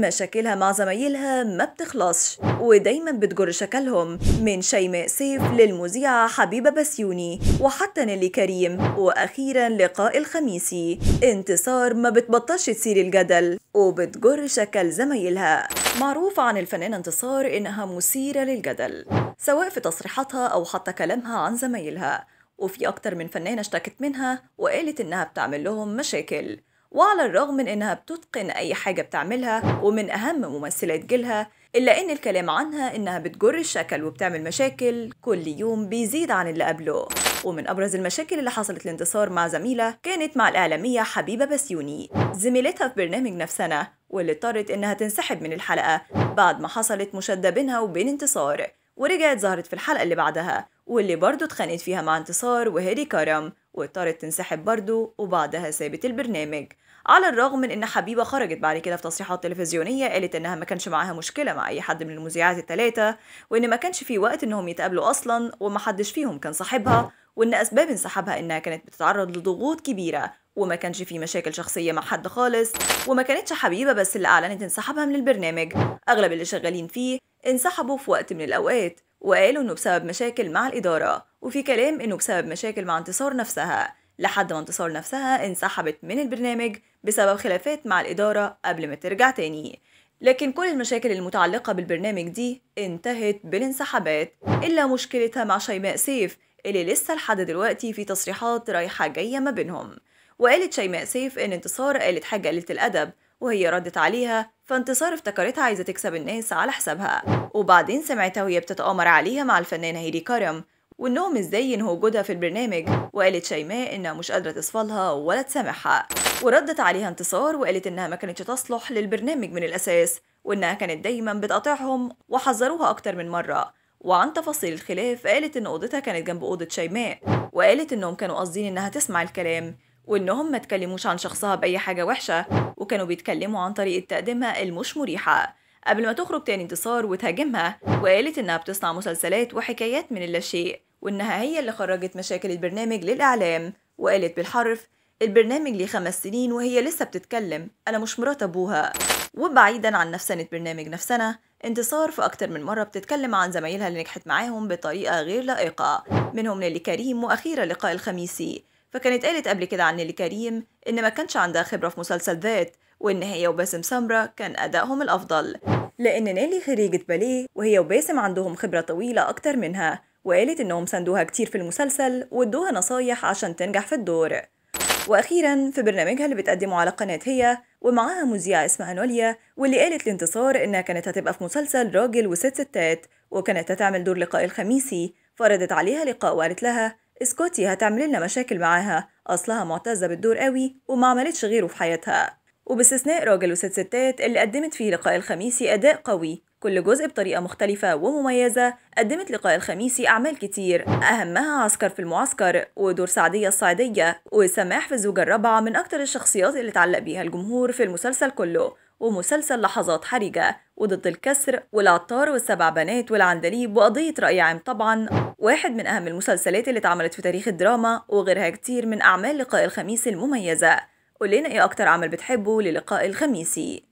مشاكلها مع زمايلها ما بتخلصش ودايما بتجر شكلهم من شيماء سيف للمذيعة حبيبة بسيوني وحتى نيلي كريم وأخيرا لقاء الخميسي انتصار ما بتبطلش تثير الجدل وبتجر شكل زمايلها معروف عن الفنانة انتصار إنها مثيرة للجدل سواء في تصريحاتها أو حتى كلامها عن زمايلها وفي أكتر من فنانة اشتكت منها وقالت إنها بتعمل لهم مشاكل وعلى الرغم من إنها بتتقن أي حاجة بتعملها ومن أهم ممثلات جيلها إلا إن الكلام عنها إنها بتجر الشكل وبتعمل مشاكل كل يوم بيزيد عن اللي قبله ومن أبرز المشاكل اللي حصلت لانتصار مع زميلة كانت مع الإعلامية حبيبة بسيوني زميلتها في برنامج نفسنا واللي اضطرت إنها تنسحب من الحلقة بعد ما حصلت مشادة بينها وبين انتصار ورجعت ظهرت في الحلقة اللي بعدها واللي برضه اتخانقت فيها مع انتصار وهيري كرم واضطرت تنسحب برضه وبعدها سابت البرنامج على الرغم من ان حبيبه خرجت بعد كده في تصريحات تلفزيونيه قالت انها ما كانش معاها مشكله مع اي حد من المذيعات الثلاثه وان ما كانش في وقت انهم يتقابلوا اصلا ومحدش فيهم كان صاحبها وان اسباب انسحابها انها كانت بتتعرض لضغوط كبيره وما كانش في مشاكل شخصيه مع حد خالص وما كانتش حبيبه بس اللي اعلنت انسحابها من البرنامج اغلب اللي شغالين فيه انسحبوا في وقت من الاوقات وقالوا انه بسبب مشاكل مع الاداره وفي كلام إنه بسبب مشاكل مع انتصار نفسها لحد ما انتصار نفسها انسحبت من البرنامج بسبب خلافات مع الإدارة قبل ما ترجع تاني لكن كل المشاكل المتعلقة بالبرنامج دي انتهت بالانسحابات إلا مشكلتها مع شيماء سيف اللي لسه لحد دلوقتي في تصريحات رايحة جاية ما بينهم وقالت شيماء سيف إن انتصار قالت حاجة قلة الأدب وهي ردت عليها فانتصار افتكرتها عايزة تكسب الناس على حسابها وبعدين سمعتها وهي بتتآمر عليها مع الفنانة هيدي كرم وإنهم ازاي إنه وجودها في البرنامج وقالت شيماء إنها مش قادرة تصفلها ولا تسامحها وردت عليها انتصار وقالت إنها ما كانتش تصلح للبرنامج من الأساس وإنها كانت دايما بتقاطعهم وحذروها أكتر من مرة وعن تفاصيل الخلاف قالت إن أوضتها كانت جنب أوضة شيماء وقالت إنهم كانوا قاصدين إنها تسمع الكلام وإنهم ما تكلموش عن شخصها بأي حاجة وحشة وكانوا بيتكلموا عن طريقة تقديمها المش مريحة قبل ما تخرج تاني انتصار وتهاجمها وقالت إنها بتصنع مسلسلات وحكايات من اللاشيء وإنها هي اللي خرجت مشاكل البرنامج للإعلام وقالت بالحرف البرنامج ليه خمس سنين وهي لسه بتتكلم أنا مش مرات أبوها وبعيدا عن نفسنة برنامج نفسنا انتصار في أكتر من مرة بتتكلم عن زمايلها اللي نجحت معاهم بطريقة غير لائقة منهم نيلي كريم وأخيرا لقاء الخميسي فكانت قالت قبل كده عن نيلي كريم إن ما كانش عندها خبرة في مسلسل ذات وإن هي وباسم سمرة كان أدائهم الأفضل لأن نيلي خريجة باليه وهي وباسم عندهم خبرة طويلة أكتر منها وقالت إنهم ساندوها كتير في المسلسل وادوها نصايح عشان تنجح في الدور وأخيرا في برنامجها اللي بتقدمه على قناة هي ومعاها مذيعة اسمها نوليا واللي قالت لانتصار إنها كانت هتبقى في مسلسل راجل وست ستات وكانت هتعمل دور لقاء الخميسي فردت عليها لقاء وقالت لها اسكتي هتعمل لنا مشاكل معاها أصلها معتزة بالدور قوي وما عملتش غيره في حياتها وباستثناء راجل وست ستات اللي قدمت فيه لقاء الخميسي أداء قوي كل جزء بطريقة مختلفة ومميزة قدمت لقاء الخميسي أعمال كتير أهمها عسكر في المعسكر ودور سعدية الصعيدية وسماح في الزوجة الرابعة من أكتر الشخصيات اللي اتعلق بيها الجمهور في المسلسل كله ومسلسل لحظات حرجة وضد الكسر والعطار والسبع بنات والعندليب وقضية رأي عام طبعا واحد من أهم المسلسلات اللي اتعملت في تاريخ الدراما وغيرها كتير من أعمال لقاء الخميس المميزة قولنا ايه أكتر عمل بتحبه للقاء الخميسي